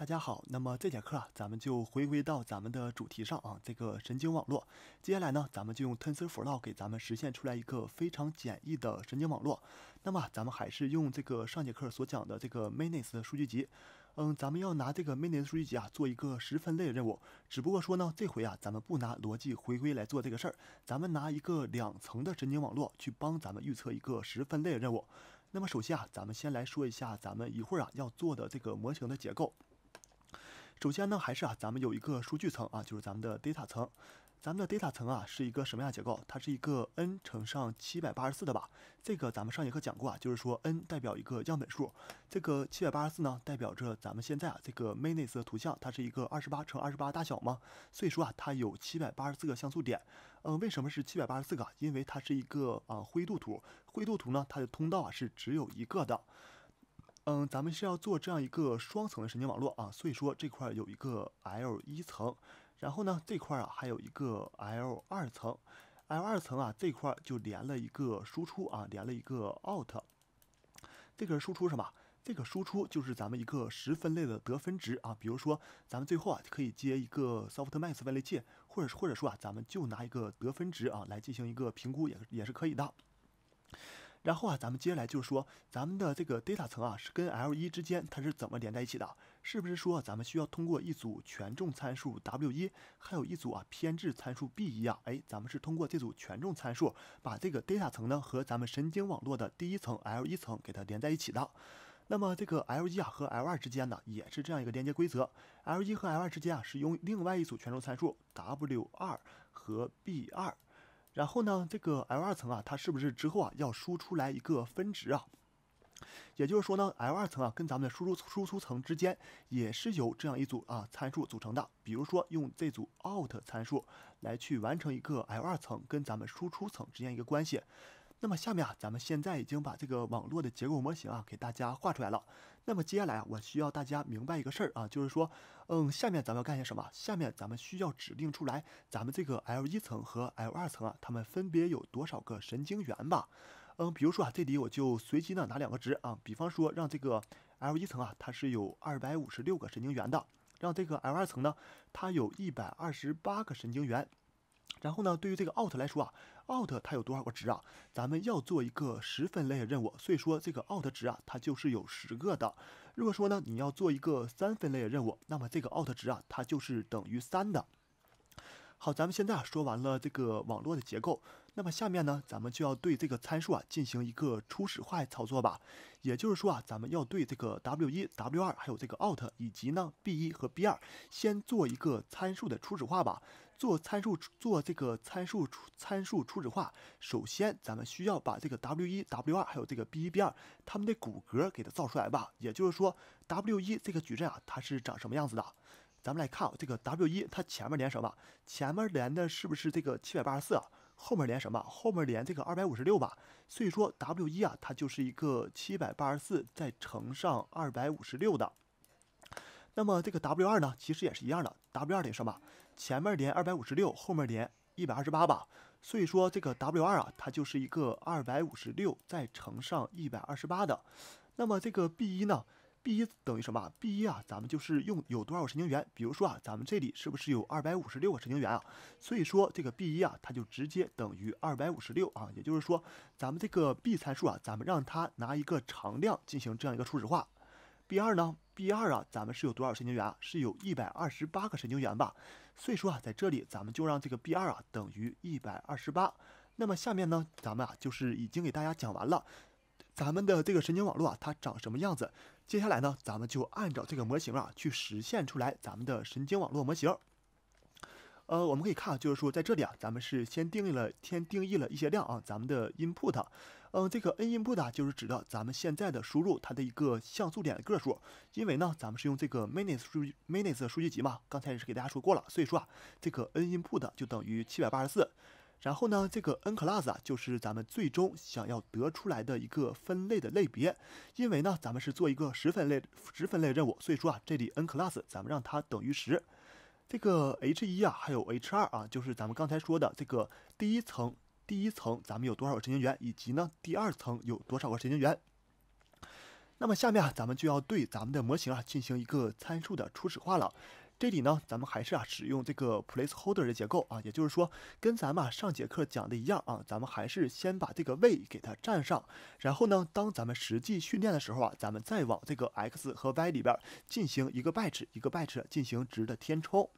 大家好，那么这节课啊，咱们就回归到咱们的主题上啊，这个神经网络。接下来呢，咱们就用 TensorFlow 给咱们实现出来一个非常简易的神经网络。那么咱们还是用这个上节课所讲的这个 MNIST 数据集。嗯，咱们要拿这个 MNIST 数据集啊做一个十分类的任务。只不过说呢，这回啊，咱们不拿逻辑回归来做这个事儿，咱们拿一个两层的神经网络去帮咱们预测一个十分类的任务。那么首先啊，咱们先来说一下咱们一会儿啊要做的这个模型的结构。首先呢，还是啊，咱们有一个数据层啊，就是咱们的 data 层。咱们的 data 层啊，是一个什么样结构？它是一个 n 乘上七百八十四的吧？这个咱们上节课讲过啊，就是说 n 代表一个样本数，这个七百八十四呢，代表着咱们现在啊这个 MNIST 图像，它是一个二十八乘二十八大小嘛，所以说啊，它有七百八十四个像素点。嗯，为什么是七百八十四个？因为它是一个啊灰度图，灰度图呢，它的通道啊是只有一个的。嗯，咱们是要做这样一个双层的神经网络啊，所以说这块有一个 L 一层，然后呢这块啊还有一个 L 二层，L 二层啊这块就连了一个输出啊，连了一个 out。这个输出什么？这个输出就是咱们一个十分类的得分值啊。比如说，咱们最后啊可以接一个 soft max 分类器，或者或者说啊，咱们就拿一个得分值啊来进行一个评估也也是可以的。然后啊，咱们接下来就是说，咱们的这个 data 层啊，是跟 L 一之间它是怎么连在一起的？是不是说咱们需要通过一组权重参数 W 一，还有一组啊偏置参数 B 一啊？哎，咱们是通过这组权重参数，把这个 data 层呢和咱们神经网络的第一层 L 一层给它连在一起的。那么这个 L 一啊和 L 二之间呢，也是这样一个连接规则。L 一和 L 二之间啊，是用另外一组权重参数 W 二和 B 二。然后呢，这个 L 二层啊，它是不是之后啊要输出来一个分值啊？也就是说呢，L 二层啊跟咱们输出输出层之间也是由这样一组啊参数组成的。比如说用这组 out 参数来去完成一个 L 二层跟咱们输出层之间一个关系。那么下面啊，咱们现在已经把这个网络的结构模型啊，给大家画出来了。那么接下来啊，我需要大家明白一个事儿啊，就是说，嗯，下面咱们要干些什么？下面咱们需要指定出来，咱们这个 L 一层和 L 二层啊，它们分别有多少个神经元吧？嗯，比如说啊，这里我就随机呢拿两个值啊，比方说让这个 L 一层啊，它是有二百五十六个神经元的，让这个 L 二层呢，它有一百二十八个神经元。然后呢，对于这个 out 来说啊。out 它有多少个值啊？咱们要做一个十分类的任务，所以说这个 out 值啊，它就是有十个的。如果说呢你要做一个三分类的任务，那么这个 out 值啊，它就是等于三的。好，咱们现在说完了这个网络的结构。那么下面呢，咱们就要对这个参数啊进行一个初始化操作吧。也就是说啊，咱们要对这个 W 一、W 二，还有这个 Out 以及呢 B 一和 B 二，先做一个参数的初始化吧。做参数，做这个参数参数初始化。首先，咱们需要把这个 W 一、W 二，还有这个 B 一、B 二，它们的骨骼给它造出来吧。也就是说，W 一这个矩阵啊，它是长什么样子的？咱们来看这个 W 一，它前面连什么？前面连的是不是这个七百八十四啊？后面连什么？后面连这个二百五十六吧。所以说 W 一啊，它就是一个七百八十四再乘上二百五十六的。那么这个 W 二呢，其实也是一样的。W 二等于什么？前面连二百五十六，后面连一百二十八吧。所以说这个 W 二啊，它就是一个二百五十六再乘上一百二十八的。那么这个 B 一呢？b 一等于什么？b 一啊，咱们就是用有多少个神经元。比如说啊，咱们这里是不是有二百五十六个神经元啊？所以说这个 b 一啊，它就直接等于二百五十六啊。也就是说，咱们这个 b 参数啊，咱们让它拿一个常量进行这样一个初始化。b 二呢？b 二啊，咱们是有多少神经元啊？是有一百二十八个神经元吧？所以说啊，在这里咱们就让这个 b 二啊等于一百二十八。那么下面呢，咱们啊就是已经给大家讲完了，咱们的这个神经网络啊，它长什么样子？接下来呢，咱们就按照这个模型啊，去实现出来咱们的神经网络模型。呃，我们可以看，就是说在这里啊，咱们是先定义了，先定义了一些量啊。咱们的 input，嗯，这个 n input 就是指的咱们现在的输入它的一个像素点的个数。因为呢，咱们是用这个 mnist i u s 数 m n 数据集嘛，刚才也是给大家说过了，所以说啊，这个 n input 就等于七百八十四。然后呢，这个 n class 啊，就是咱们最终想要得出来的一个分类的类别。因为呢，咱们是做一个十分类十分类任务，所以说啊，这里 n class，咱们让它等于十。这个 h 一啊，还有 h 二啊，就是咱们刚才说的这个第一层，第一层咱们有多少个神经元，以及呢，第二层有多少个神经元。那么下面啊，咱们就要对咱们的模型啊进行一个参数的初始化了。这里呢，咱们还是啊使用这个 placeholder 的结构啊，也就是说，跟咱们啊上节课讲的一样啊，咱们还是先把这个位给它占上，然后呢，当咱们实际训练的时候啊，咱们再往这个 x 和 y 里边进行一个 batch 一个 batch 进行值的填充。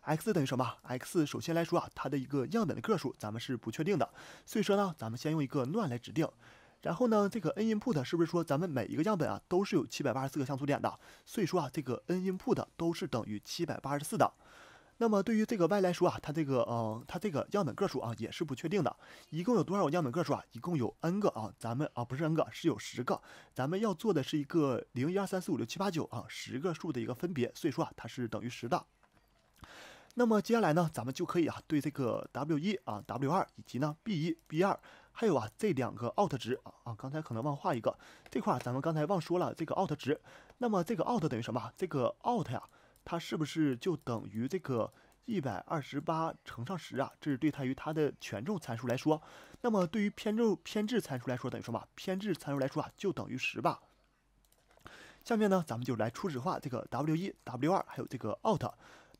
x 等于什么？x 首先来说啊，它的一个样本的个数咱们是不确定的，所以说呢，咱们先用一个乱来指定。然后呢，这个 n input 是不是说咱们每一个样本啊都是有七百八十四个像素点的？所以说啊，这个 n input 都是等于七百八十四的。那么对于这个 y 来说啊，它这个呃，它这个样本个数啊也是不确定的。一共有多少样本个数啊？一共有 n 个啊，咱们啊不是 n 个，是有十个。咱们要做的是一个零一二三四五六七八九啊，十个数的一个分别。所以说啊，它是等于十的。那么接下来呢，咱们就可以啊对这个 w 一啊 w 二以及呢 b 一 b 二。还有啊，这两个 out 值啊啊，刚才可能忘画一个这块咱们刚才忘说了这个 out 值。那么这个 out 等于什么？这个 out 呀，它是不是就等于这个一百二十八乘上十啊？这是对它与它的权重参数来说。那么对于偏重偏置参数来说，等于什么？偏置参数来说啊，就等于十吧。下面呢，咱们就来初始化这个 w 一、w 二，还有这个 out。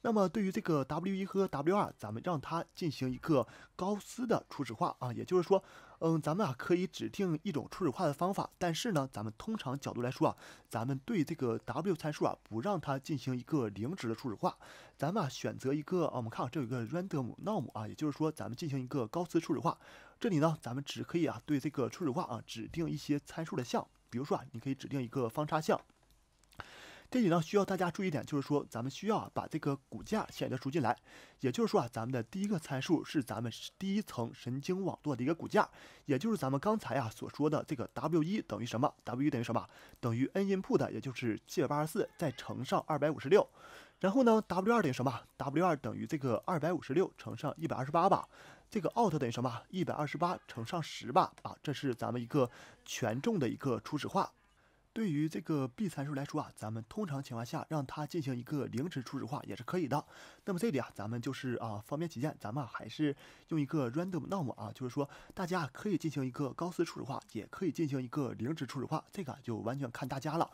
那么对于这个 W1 和 W2，咱们让它进行一个高斯的初始化啊，也就是说，嗯，咱们啊可以指定一种初始化的方法，但是呢，咱们通常角度来说啊，咱们对这个 W 参数啊不让它进行一个零值的初始化，咱们啊选择一个啊，我们看这有一个 random norm 啊，也就是说咱们进行一个高斯初始化。这里呢，咱们只可以啊对这个初始化啊指定一些参数的项，比如说啊，你可以指定一个方差项。这里呢，需要大家注意一点，就是说，咱们需要把这个骨架先得输进来。也就是说啊，咱们的第一个参数是咱们第一层神经网络的一个骨架，也就是咱们刚才啊所说的这个 W1 等于什么？W1 等于什么？等于 N input，也就是七百八十四，再乘上二百五十六。然后呢，W2 等于什么？W2 等于这个二百五十六乘上一百二十八吧。这个 Out 等于什么？一百二十八乘上十吧。啊，这是咱们一个权重的一个初始化。对于这个 b 参数来说啊，咱们通常情况下让它进行一个零值初始化也是可以的。那么这里啊，咱们就是啊，方便起见，咱们还是用一个 random n o r m 啊，就是说大家可以进行一个高斯初始化，也可以进行一个零值初始化，这个就完全看大家了。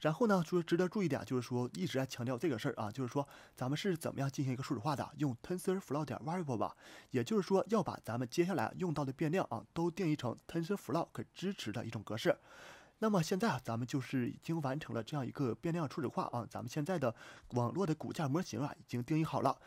然后呢，说值得注意点，就是说一直在强调这个事儿啊，就是说咱们是怎么样进行一个初始化的，用 tensorflow 点 variable 吧，也就是说要把咱们接下来用到的变量啊，都定义成 tensorflow 可支持的一种格式。那么现在啊，咱们就是已经完成了这样一个变量初始化啊，咱们现在的网络的骨架模型啊，已经定义好了。